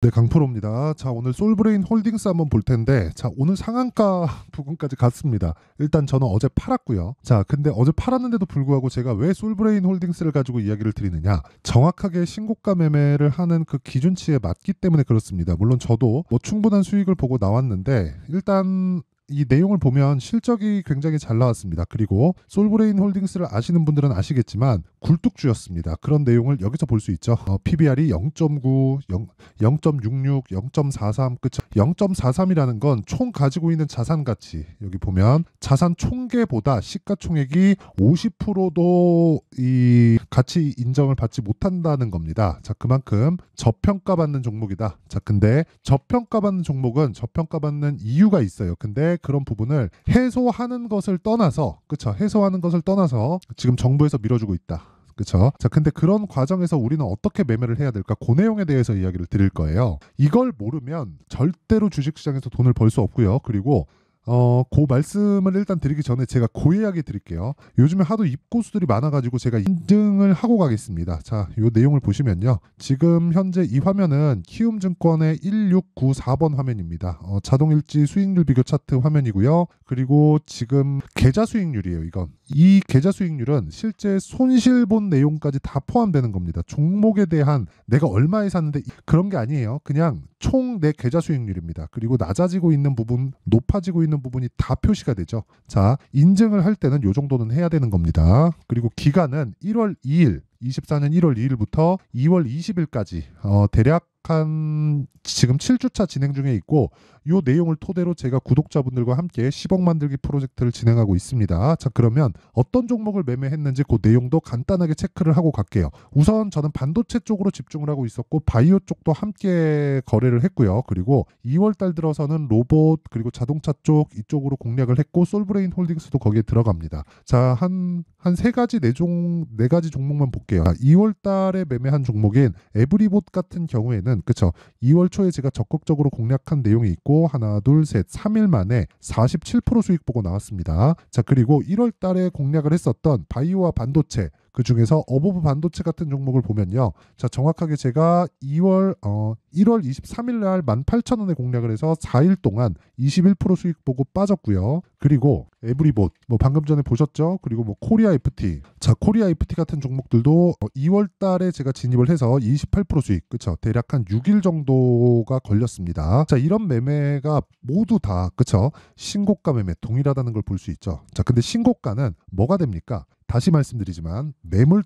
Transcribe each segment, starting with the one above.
네, 강프로입니다. 자, 오늘 솔브레인 홀딩스 한번 볼 텐데, 자, 오늘 상한가 부분까지 갔습니다. 일단 저는 어제 팔았고요. 자, 근데 어제 팔았는데도 불구하고 제가 왜 솔브레인 홀딩스를 가지고 이야기를 드리느냐? 정확하게 신고가 매매를 하는 그 기준치에 맞기 때문에 그렇습니다. 물론 저도 뭐 충분한 수익을 보고 나왔는데, 일단 이 내용을 보면 실적이 굉장히 잘 나왔습니다. 그리고 솔브레인 홀딩스를 아시는 분들은 아시겠지만 굴뚝주였습니다. 그런 내용을 여기서 볼 수 있죠. 어, PBR이 0.9, 0, 0.66, 0.43, 그쵸? 0.43이라는 건 총 가지고 있는 자산 가치 여기 보면 자산 총계보다 시가총액이 50%도 이 가치 인정을 받지 못한다는 겁니다. 자 그만큼 저평가받는 종목이다. 자 근데 저평가받는 종목은 저평가받는 이유가 있어요. 근데 그런 부분을 해소하는 것을 떠나서 그쵸 해소하는 것을 떠나서 지금 정부에서 밀어주고 있다. 그쵸 자, 근데 그런 과정에서 우리는 어떻게 매매를 해야 될까? 고그 내용에 대해서 이야기를 드릴 거예요. 이걸 모르면 절대로 주식시장에서 돈을 벌 수 없고요. 그리고 어, 그 말씀을 일단 드리기 전에 제가 고이하게 드릴게요. 요즘에 하도 입고수들이 많아가지고 제가 인증을 하고 가겠습니다. 자, 요 내용을 보시면요. 지금 현재 이 화면은 키움증권의 1694번 화면입니다. 어, 자동일지 수익률 비교 차트 화면이고요. 그리고 지금 계좌 수익률이에요, 이건. 이 계좌 수익률은 실제 손실 본 내용까지 다 포함되는 겁니다. 종목에 대한 내가 얼마에 샀는데 그런 게 아니에요. 그냥 총 내 계좌 수익률입니다. 그리고 낮아지고 있는 부분, 높아지고 있는 있는 부분이 다 표시가 되죠. 자, 인증을 할 때는 요 정도는 해야 되는 겁니다. 그리고 기간은 1월 2일, 24년 1월 2일부터 2월 20일까지 어, 대략 한 지금 7주차 진행 중에 있고 이 내용을 토대로 제가 구독자분들과 함께 10억 만들기 프로젝트를 진행하고 있습니다. 자 그러면 어떤 종목을 매매했는지 그 내용도 간단하게 체크를 하고 갈게요. 우선 저는 반도체 쪽으로 집중을 하고 있었고 바이오 쪽도 함께 거래를 했고요. 그리고 2월달 들어서는 로봇 그리고 자동차 쪽 이쪽으로 공략을 했고 솔브레인 홀딩스도 거기에 들어갑니다. 자한 한 세 가지 네 종 네 가지 종목만 볼게요. 자, 아, 2월달에 매매한 종목인 에브리봇 같은 경우에는 그쵸 2월 초에 제가 적극적으로 공략한 내용이 있고 하나 둘 셋 3일 만에 47% 수익 보고 나왔습니다. 자 그리고 1월 달에 공략을 했었던 바이오와 반도체 그 중에서 어보브 반도체 같은 종목을 보면요. 자, 정확하게 제가 2월 어 1월 23일 날 18,000원에 공략을 해서 4일 동안 21% 수익 보고 빠졌고요. 그리고 에브리봇 뭐 방금 전에 보셨죠? 그리고 뭐 코리아 FT. 자, 코리아 FT 같은 종목들도 2월 어, 달에 제가 진입을 해서 28% 수익. 그렇죠? 대략 한 6일 정도가 걸렸습니다. 자, 이런 매매가 모두 다 그렇죠? 신고가 매매 동일하다는 걸 볼 수 있죠. 자, 근데 신고가는 뭐가 됩니까? 다시 말씀드리지만 매물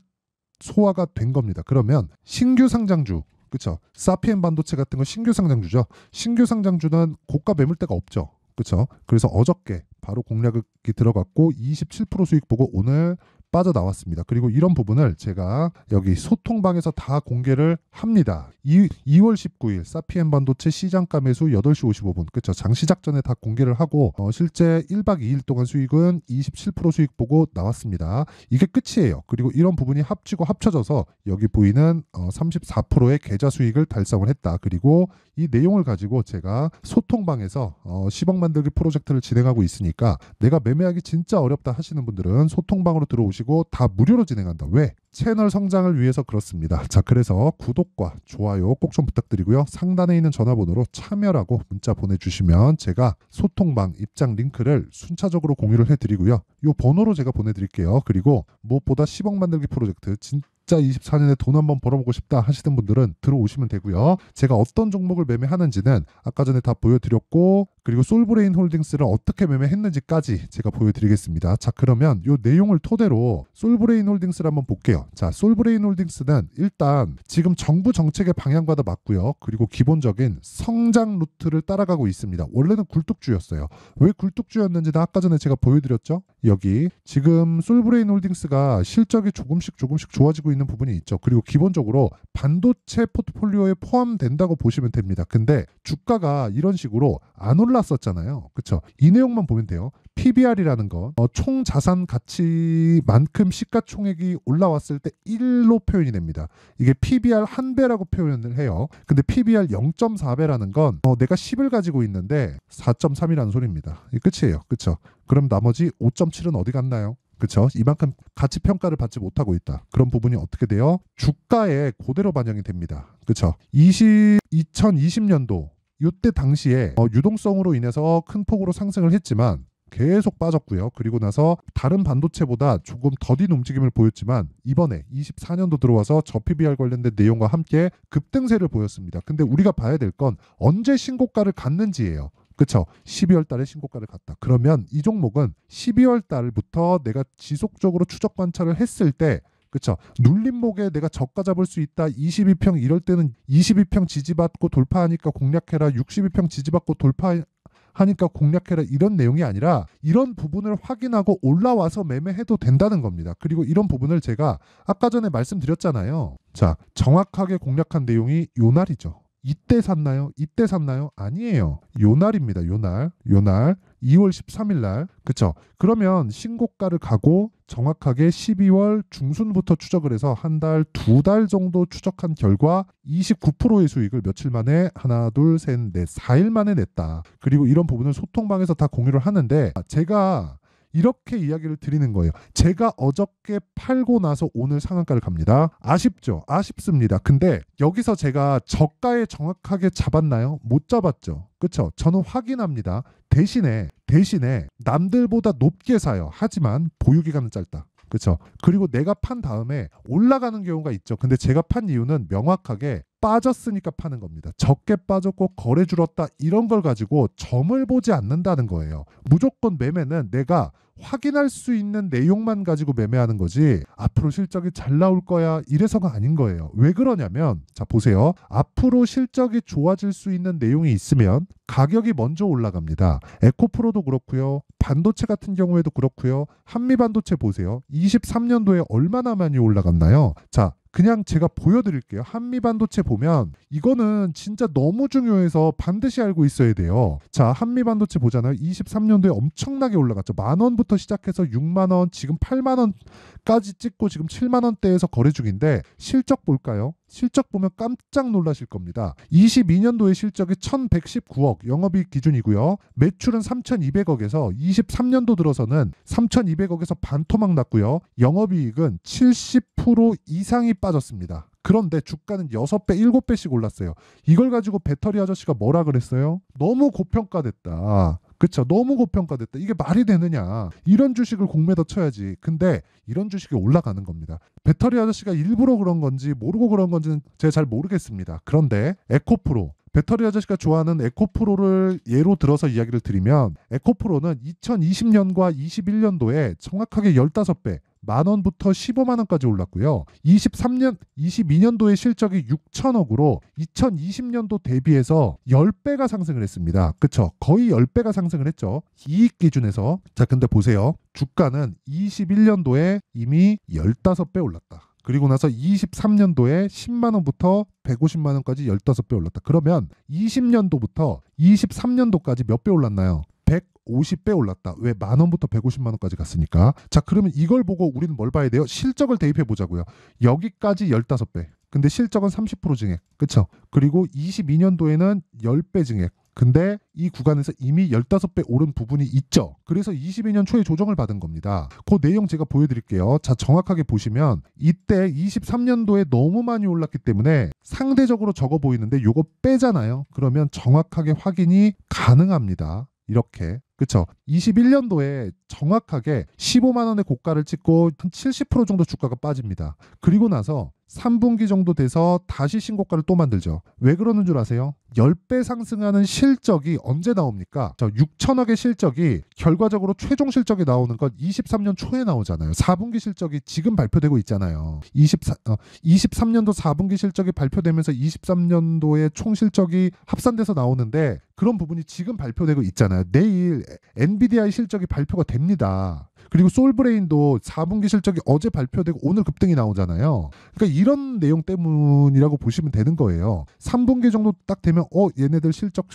소화가 된 겁니다. 그러면 신규 상장주 그렇죠. 사피엔 반도체 같은 거 신규 상장주죠. 신규 상장주는 고가 매물대가 없죠. 그렇죠. 그래서 어저께 바로 공략이 들어갔고 27% 수익 보고 오늘 빠져나왔습니다. 그리고 이런 부분을 제가 여기 소통방에서 다 공개를 합니다. 2, 2월 19일 사피엔 반도체 시장가 매수 8시 55분 그쵸 장 시작 전에 다 공개를 하고 어, 실제 1박 2일 동안 수익은 27% 수익 보고 나왔습니다. 이게 끝이에요. 그리고 이런 부분이 합치고 합쳐져서 여기 보이는 어, 34%의 계좌 수익을 달성을 했다. 그리고 이 내용을 가지고 제가 소통방에서 어 10억 만들기 프로젝트를 진행하고 있으니까 내가 매매하기 진짜 어렵다 하시는 분들은 소통방으로 들어오시고 다 무료로 진행한다. 왜? 채널 성장을 위해서 그렇습니다. 자, 그래서 구독과 좋아요 꼭 좀 부탁드리고요. 상단에 있는 전화번호로 참여라고 문자 보내주시면 제가 소통방 입장 링크를 순차적으로 공유를 해드리고요. 이 번호로 제가 보내드릴게요. 그리고 무엇보다 10억 만들기 프로젝트 진 진짜 24년에 돈 한번 벌어보고 싶다 하시는 분들은 들어오시면 되고요. 제가 어떤 종목을 매매하는지는 아까 전에 다 보여드렸고 그리고 솔브레인 홀딩스를 어떻게 매매했는지까지 제가 보여드리겠습니다. 자 그러면 요 내용을 토대로 솔브레인 홀딩스를 한번 볼게요. 자 솔브레인 홀딩스는 일단 지금 정부 정책의 방향과도 맞고요. 그리고 기본적인 성장 루트를 따라가고 있습니다. 원래는 굴뚝주였어요. 왜 굴뚝주였는지는 아까 전에 제가 보여드렸죠. 여기 지금 솔브레인 홀딩스가 실적이 조금씩 조금씩 좋아지고 있는 부분이 있죠. 그리고 기본적으로 반도체 포트폴리오에 포함된다고 보시면 됩니다. 근데 주가가 이런 식으로 안 올라 올랐었잖아요. 그렇죠? 이 내용만 보면 돼요. PBR이라는 건총 어, 자산 가치만큼 시가총액이 올라왔을 때 1로 표현이 됩니다. 이게 PBR 한 배라고 표현을 해요. 근데 PBR 0.4배라는 건 어, 내가 10을 가지고 있는데 4.3이라는 소리입니다. 이 끝이에요. 그렇죠? 그럼 나머지 5.7은 어디 갔나요? 그렇죠? 이만큼 가치 평가를 받지 못하고 있다. 그런 부분이 어떻게 돼요? 주가에 그대로 반영이 됩니다. 그렇죠? 20, 2020년도 이때 당시에 어, 유동성으로 인해서 큰 폭으로 상승을 했지만 계속 빠졌고요. 그리고 나서 다른 반도체보다 조금 더딘 움직임을 보였지만 이번에 24년도 들어와서 저 PBR 관련된 내용과 함께 급등세를 보였습니다. 근데 우리가 봐야 될 건 언제 신고가를 갔는지예요. 그쵸 12월 달에 신고가를 갔다 그러면 이 종목은 12월 달부터 내가 지속적으로 추적 관찰을 했을 때 그렇죠. 눌림목에 내가 저가 잡을 수 있다. 22평 이럴 때는 22평 지지받고 돌파하니까 공략해라. 62평 지지받고 돌파하니까 공략해라. 이런 내용이 아니라 이런 부분을 확인하고 올라와서 매매해도 된다는 겁니다. 그리고 이런 부분을 제가 아까 전에 말씀드렸잖아요. 자, 정확하게 공략한 내용이 요날이죠. 이때 샀나요? 이때 샀나요? 아니에요. 요날입니다. 요날. 요날. 2월 13일 날 그쵸 그러면 신고가를 가고 정확하게 12월 중순부터 추적을 해서 한 달 두달 달 정도 추적한 결과 29%의 수익을 며칠 만에 하나 둘셋넷 4일 만에 냈다 그리고 이런 부분을 소통방에서 다 공유를 하는데 제가 이렇게 이야기를 드리는 거예요. 제가 어저께 팔고 나서 오늘 상한가를 갑니다. 아쉽죠? 아쉽습니다. 근데 여기서 제가 저가에 정확하게 잡았나요? 못 잡았죠. 그쵸 저는 확인합니다. 대신에 대신에 남들보다 높게 사요. 하지만 보유 기간은 짧다. 그렇죠. 그리고 내가 판 다음에 올라가는 경우가 있죠. 근데 제가 판 이유는 명확하게 빠졌으니까 파는 겁니다. 적게 빠졌고 거래 줄었다 이런 걸 가지고 점을 보지 않는다는 거예요. 무조건 매매는 내가 확인할 수 있는 내용만 가지고 매매하는 거지 앞으로 실적이 잘 나올 거야 이래서가 아닌 거예요. 왜 그러냐면 자 보세요. 앞으로 실적이 좋아질 수 있는 내용이 있으면 가격이 먼저 올라갑니다. 에코프로도 그렇고요. 반도체 같은 경우에도 그렇고요. 한미 반도체 보세요. 23년도에 얼마나 많이 올라갔나요? 자, 그냥 제가 보여드릴게요. 한미 반도체 보면 이거는 진짜 너무 중요해서 반드시 알고 있어야 돼요. 자, 한미 반도체 보잖아요. 23년도에 엄청나게 올라갔죠. 만 원부터 시작해서 6만 원, 지금 8만 원까지 찍고 지금 7만 원대에서 거래 중인데 실적 볼까요? 실적 보면 깜짝 놀라실 겁니다. 22년도의 실적이 1119억 영업이익 기준이고요. 매출은 3200억에서 23년도 들어서는 3200억에서 반토막 났고요. 영업이익은 70% 이상이 빠졌습니다. 그런데 주가는 6배, 7배씩 올랐어요. 이걸 가지고 배터리 아저씨가 뭐라 그랬어요? 너무 고평가됐다. 그쵸 너무 고평가됐다 이게 말이 되느냐 이런 주식을 공매도 쳐야지 근데 이런 주식이 올라가는 겁니다 배터리 아저씨가 일부러 그런 건지 모르고 그런 건지는 제가 잘 모르겠습니다 그런데 에코프로 배터리 아저씨가 좋아하는 에코프로를 예로 들어서 이야기를 드리면 에코프로는 2020년과 21년도에 정확하게 15배 만 원부터 15만 원까지 올랐고요. 23년 22년도의 실적이 6천억으로 2020년도 대비해서 10배가 상승을 했습니다. 그쵸? 거의 10배가 상승을 했죠. 이익 기준에서. 자, 근데 보세요. 주가는 21년도에 이미 15배 올랐다. 그리고 나서 23년도에 10만 원부터 150만 원까지 15배 올랐다. 그러면 20년도부터 23년도까지 몇 배 올랐나요? 150배 올랐다. 왜 만 원부터 150만 원까지 갔으니까. 자, 그러면 이걸 보고 우리는 뭘 봐야 돼요? 실적을 대입해 보자고요. 여기까지 15배. 근데 실적은 30% 증액. 그렇죠? 그리고 22년도에는 10배 증액. 근데 이 구간에서 이미 15배 오른 부분이 있죠. 그래서 22년 초에 조정을 받은 겁니다. 그 내용 제가 보여드릴게요. 자, 정확하게 보시면 이때 23년도에 너무 많이 올랐기 때문에 상대적으로 적어 보이는데 요거 빼잖아요. 그러면 정확하게 확인이 가능합니다. 이렇게 그렇죠. 21년도에 정확하게 15만 원의 고가를 찍고 한 70% 정도 주가가 빠집니다. 그리고 나서 3분기 정도 돼서 다시 신고가를 또 만들죠. 왜 그러는 줄 아세요? 10배 상승하는 실적이 언제 나옵니까? 저 6천억의 실적이 결과적으로 최종 실적이 나오는 건 23년 초에 나오잖아요. 4분기 실적이 지금 발표되고 있잖아요. 24, 어, 23년도 4분기 실적이 발표되면서 23년도의 총 실적이 합산돼서 나오는데 그런 부분이 지금 발표되고 있잖아요. 내일 엔비디아의 실적이 발표가 됩니다. 그리고 솔브레인도 4분기 실적이 어제 발표되고 오늘 급등이 나오잖아요. 그러니까 이런 내용 때문이라고 보시면 되는 거예요. 3분기 정도 딱 되면 어 얘네들 실적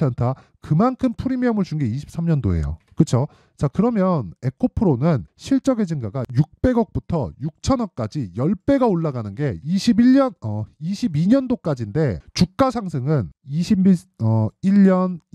심상치 않다. 그만큼 프리미엄을 준 게 23년도예요. 그렇죠? 자 그러면 에코프로는 실적의 증가가 600억부터 6천억까지 10배가 올라가는 게 21년 어 22년도까지인데 주가 상승은 21년 어,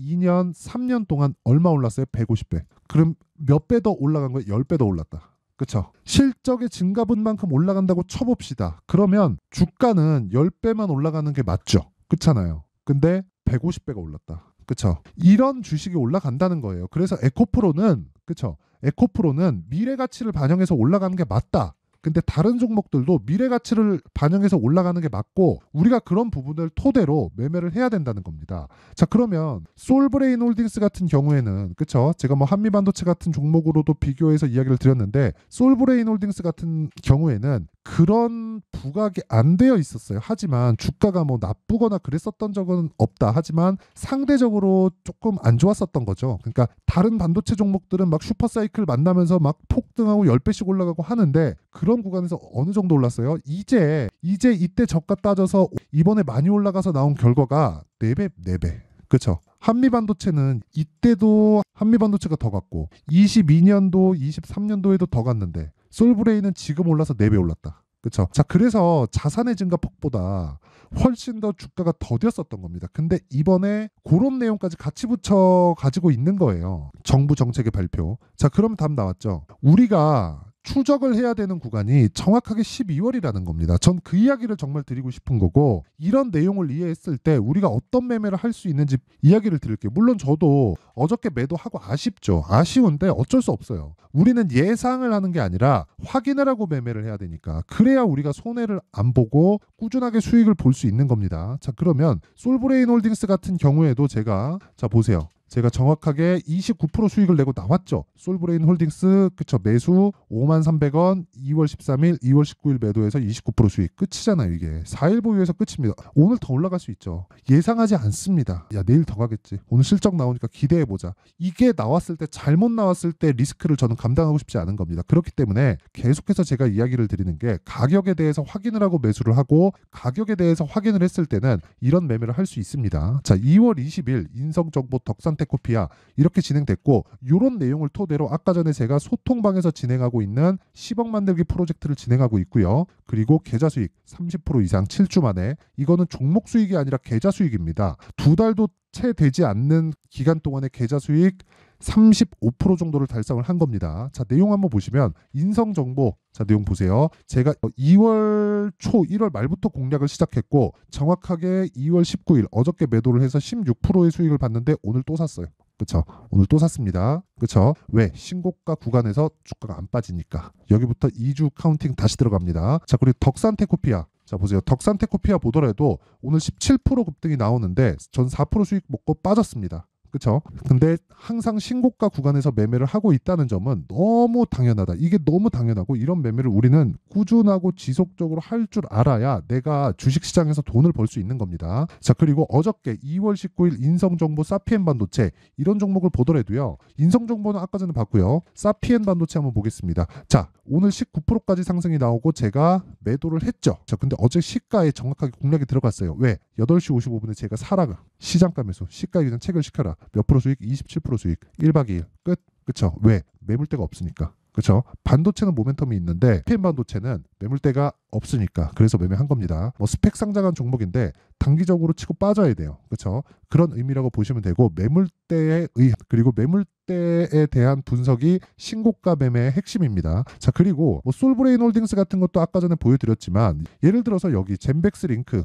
2년 3년 동안 얼마 올랐어요? 150배. 그럼 몇 배 더 올라간 거예요? 10배 더 올랐다. 그렇죠? 실적의 증가분만큼 올라간다고 쳐봅시다. 그러면 주가는 10배만 올라가는 게 맞죠. 그렇잖아요. 근데 150배가 올랐다. 그렇죠? 이런 주식이 올라간다는 거예요. 그래서 에코프로는 그렇죠? 에코프로는 미래 가치를 반영해서 올라가는 게 맞다. 근데 다른 종목들도 미래 가치를 반영해서 올라가는 게 맞고 우리가 그런 부분을 토대로 매매를 해야 된다는 겁니다. 자 그러면 솔브레인 홀딩스 같은 경우에는 그쵸 제가 뭐 한미반도체 같은 종목으로도 비교해서 이야기를 드렸는데 솔브레인 홀딩스 같은 경우에는 그런 부각이 안 되어 있었어요. 하지만 주가가 뭐 나쁘거나 그랬었던 적은 없다. 하지만 상대적으로 조금 안 좋았었던 거죠. 그러니까 다른 반도체 종목들은 막 슈퍼사이클 만나면서 막 폭등하고 10배씩 올라가고 하는데 그런 그런 구간에서 어느 정도 올랐어요? 이제 이제 이때 저가 따져서 이번에 많이 올라가서 나온 결과가 4배 4배. 그쵸 한미 반도체는 이때도 한미 반도체가 더 갔고 22년도 23년도에도 더 갔는데 솔브레이는 지금 올라서 4배 올랐다. 그쵸 자, 그래서 자산의 증가 폭보다 훨씬 더 주가가 더뎠었던 겁니다. 근데 이번에 그런 내용까지 같이 붙여 가지고 있는 거예요. 정부 정책의 발표. 자, 그럼 답 나왔죠. 우리가 추적을 해야 되는 구간이 정확하게 12월이라는 겁니다. 전 그 이야기를 정말 드리고 싶은 거고 이런 내용을 이해했을 때 우리가 어떤 매매를 할 수 있는지 이야기를 드릴게요. 물론 저도 어저께 매도하고 아쉽죠. 아쉬운데 어쩔 수 없어요. 우리는 예상을 하는 게 아니라 확인을 하고 매매를 해야 되니까 그래야 우리가 손해를 안 보고 꾸준하게 수익을 볼 수 있는 겁니다. 자 그러면 솔브레인 홀딩스 같은 경우에도 제가 자 보세요. 제가 정확하게 29% 수익을 내고 나왔죠. 솔브레인 홀딩스 그쵸 매수 5만 300원 2월 13일 2월 19일 매도해서 29% 수익 끝이잖아요 이게 4일 보유해서 끝입니다. 오늘 더 올라갈 수 있죠. 예상하지 않습니다. 야 내일 더 가겠지. 오늘 실적 나오니까 기대해 보자. 이게 나왔을 때 잘못 나왔을 때 리스크를 저는 감당하고 싶지 않은 겁니다. 그렇기 때문에 계속해서 제가 이야기를 드리는 게 가격에 대해서 확인을 하고 매수를 하고 가격에 대해서 확인을 했을 때는 이런 매매를 할 수 있습니다. 자 2월 20일 인성정보 덕산 테코피아 이렇게 진행됐고 이런 내용을 토대로 아까 전에 제가 소통방에서 진행하고 있는 10억 만들기 프로젝트를 진행하고 있고요. 그리고 계좌 수익 30% 이상 7주 만에 이거는 종목 수익이 아니라 계좌 수익입니다. 두 달도 채 되지 않는 기간 동안의 계좌 수익 35% 정도를 달성을 한 겁니다. 자, 내용 한번 보시면 인성 정보 자, 내용 보세요. 제가 2월 어, 초 1월 말부터 공략을 시작했고 정확하게 2월 19일 어저께 매도를 해서 16%의 수익을 봤는데 오늘 또 샀어요. 그쵸 오늘 또 샀습니다 그쵸 왜 신고가 구간에서 주가가 안 빠지니까 여기부터 2주 카운팅 다시 들어갑니다 자 그리고 덕산테코피아 자 보세요 덕산테코피아 보더라도 오늘 17% 급등이 나오는데 전 4% 수익 먹고 빠졌습니다 그렇죠? 근데 항상 신고가 구간에서 매매를 하고 있다는 점은 너무 당연하다. 이게 너무 당연하고 이런 매매를 우리는 꾸준하고 지속적으로 할 줄 알아야 내가 주식시장에서 돈을 벌 수 있는 겁니다. 자 그리고 어저께 2월 19일 인성정보 사피엔 반도체 이런 종목을 보더라도요. 인성정보는 아까 전에 봤고요. 사피엔 반도체 한번 보겠습니다. 자 오늘 19%까지 상승이 나오고 제가 매도를 했죠. 자 근데 어제 시가에 정확하게 공략이 들어갔어요. 왜? 8시 55분에 제가 사라가 시장가 매서시가이전 책을 시켜라 몇 프로 수익 27% 수익 1박 2일 끝 그쵸 왜 매물대가 없으니까 그렇 반도체는 모멘텀이 있는데 PM 반도체는 매물대가 없으니까 그래서 매매한 겁니다. 뭐 스펙 상장한 종목인데 단기적으로 치고 빠져야 돼요. 그렇 그런 의미라고 보시면 되고 매물대에 의 그리고 매물대에 대한 분석이 신고가 매매의 핵심입니다. 자 그리고 뭐 솔브레인 홀딩스 같은 것도 아까 전에 보여드렸지만 예를 들어서 여기 젠백스 링크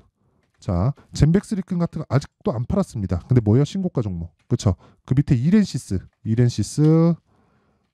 자, 젠백스리끈 같은 거 아직도 안 팔았습니다. 근데 뭐예요? 신고가 종목. 그렇죠. 그 밑에 이렌시스, 이렌시스.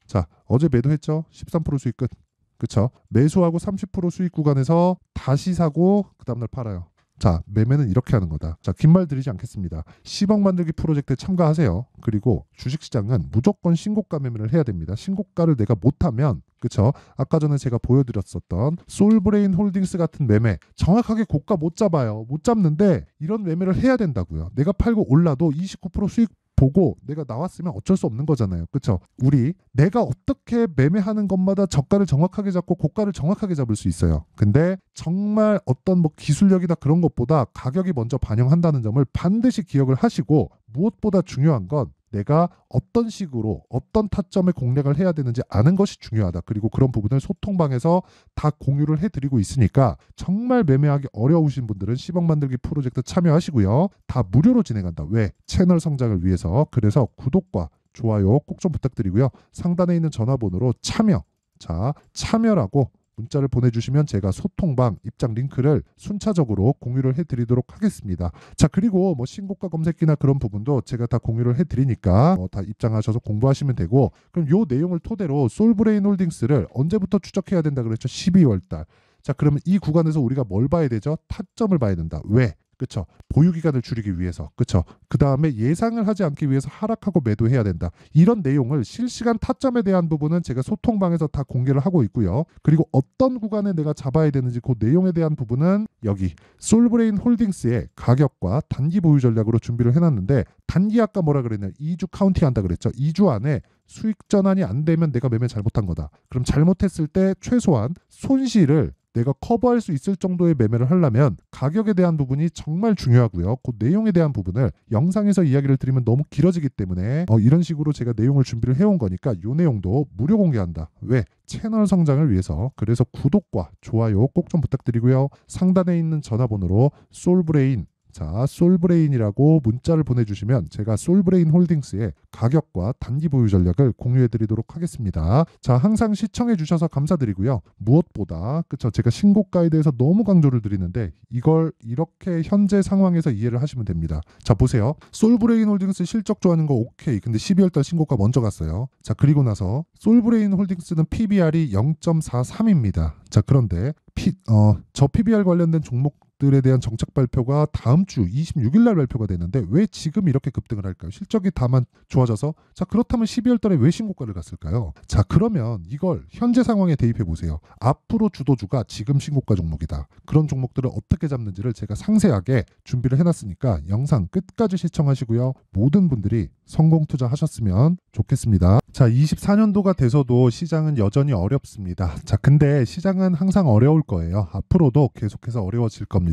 자, 어제 매도했죠. 13% 수익 끝. 그렇죠. 매수하고 30% 수익 구간에서 다시 사고 그 다음날 팔아요. 자, 매매는 이렇게 하는 거다. 자, 긴 말 드리지 않겠습니다. 10억 만들기 프로젝트에 참가하세요. 그리고 주식시장은 무조건 신고가 매매를 해야 됩니다. 신고가를 내가 못하면 그쵸? 아까 전에 제가 보여드렸었던 솔브레인 홀딩스 같은 매매 정확하게 고가 못 잡아요. 못 잡는데 이런 매매를 해야 된다고요. 내가 팔고 올라도 29% 수익 보고 내가 나왔으면 어쩔 수 없는 거잖아요. 그쵸 우리 내가 어떻게 매매하는 것마다 저가를 정확하게 잡고 고가를 정확하게 잡을 수 있어요. 근데 정말 어떤 뭐 기술력이다 그런 것보다 가격이 먼저 반영한다는 점을 반드시 기억을 하시고 무엇보다 중요한 건 내가 어떤 식으로 어떤 타점에 공략을 해야 되는지 아는 것이 중요하다. 그리고 그런 부분을 소통방에서 다 공유를 해드리고 있으니까 정말 매매하기 어려우신 분들은 10억 만들기 프로젝트 참여하시고요. 다 무료로 진행한다. 왜? 채널 성장을 위해서. 그래서 구독과 좋아요 꼭 좀 부탁드리고요. 상단에 있는 전화번호로 참여. 자, 참여라고 문자를 보내주시면 제가 소통방 입장 링크를 순차적으로 공유를 해드리도록 하겠습니다. 자 그리고 뭐신고가 검색기나 그런 부분도 제가 다 공유를 해드리니까 어, 다 입장하셔서 공부하시면 되고 그럼 요 내용을 토대로 솔브레인 홀딩스를 언제부터 추적해야 된다 그랬죠? 12월달. 자 그러면 이 구간에서 우리가 뭘 봐야 되죠? 타점을 봐야 된다. 왜? 그렇죠. 보유 기간을 줄이기 위해서. 그쵸 그다음에 예상을 하지 않기 위해서 하락하고 매도해야 된다. 이런 내용을 실시간 타점에 대한 부분은 제가 소통방에서 다 공개를 하고 있고요. 그리고 어떤 구간에 내가 잡아야 되는지 그 내용에 대한 부분은 여기 솔브레인 홀딩스의 가격과 단기 보유 전략으로 준비를 해 놨는데 단기 아까 뭐라 그랬냐? 2주 카운팅 한다 그랬죠. 2주 안에 수익 전환이 안 되면 내가 매매 잘못한 거다. 그럼 잘못했을 때 최소한 손실을 내가 커버할 수 있을 정도의 매매를 하려면 가격에 대한 부분이 정말 중요하고요. 그 내용에 대한 부분을 영상에서 이야기를 드리면 너무 길어지기 때문에 어, 이런 식으로 제가 내용을 준비를 해온 거니까 이 내용도 무료 공개한다. 왜? 채널 성장을 위해서 그래서 구독과 좋아요 꼭 좀 부탁드리고요. 상단에 있는 전화번호로 솔브레인 자, 솔브레인이라고 문자를 보내주시면 제가 솔브레인 홀딩스의 가격과 단기 보유 전략을 공유해드리도록 하겠습니다. 자, 항상 시청해주셔서 감사드리고요. 무엇보다 그쵸 제가 신고가에 대해서 너무 강조를 드리는데 이걸 이렇게 현재 상황에서 이해를 하시면 됩니다. 자, 보세요. 솔브레인 홀딩스 실적 좋아하는 거 오케이. 근데 12월달 신고가 먼저 갔어요. 자, 그리고 나서 솔브레인 홀딩스는 PBR이 0.43입니다. 자, 그런데 피, 어, 저 PBR 관련된 종목 것들에 대한 정책 발표가 다음 주 26일 날 발표가 되는데 왜 지금 이렇게 급등을 할까요? 실적이 다만 좋아져서 자 그렇다면 12월 달에 왜 신고가를 갔을까요? 자 그러면 이걸 현재 상황에 대입해 보세요. 앞으로 주도주가 지금 신고가 종목이다. 그런 종목들을 어떻게 잡는지를 제가 상세하게 준비를 해놨으니까 영상 끝까지 시청하시고요. 모든 분들이 성공 투자하셨으면 좋겠습니다. 자, 24년도가 돼서도 시장은 여전히 어렵습니다. 자, 근데 시장은 항상 어려울 거예요. 앞으로도 계속해서 어려워질 겁니다.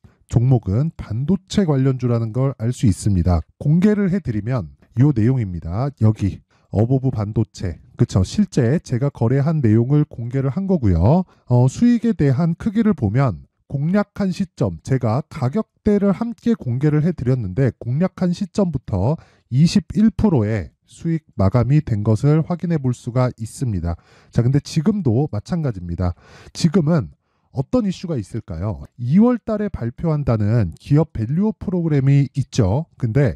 종목은 반도체 관련주라는 걸 알 수 있습니다. 공개를 해드리면 이 내용입니다. 여기 어보브 반도체 그쵸 실제 제가 거래한 내용을 공개를 한 거고요. 어, 수익에 대한 크기를 보면 공략한 시점 제가 가격대를 함께 공개를 해드렸는데 공략한 시점부터 21%의 수익 마감이 된 것을 확인해 볼 수가 있습니다. 자, 근데 지금도 마찬가지입니다. 지금은 어떤 이슈가 있을까요? 2월 달에 발표한다는 기업 밸류업 프로그램이 있죠. 근데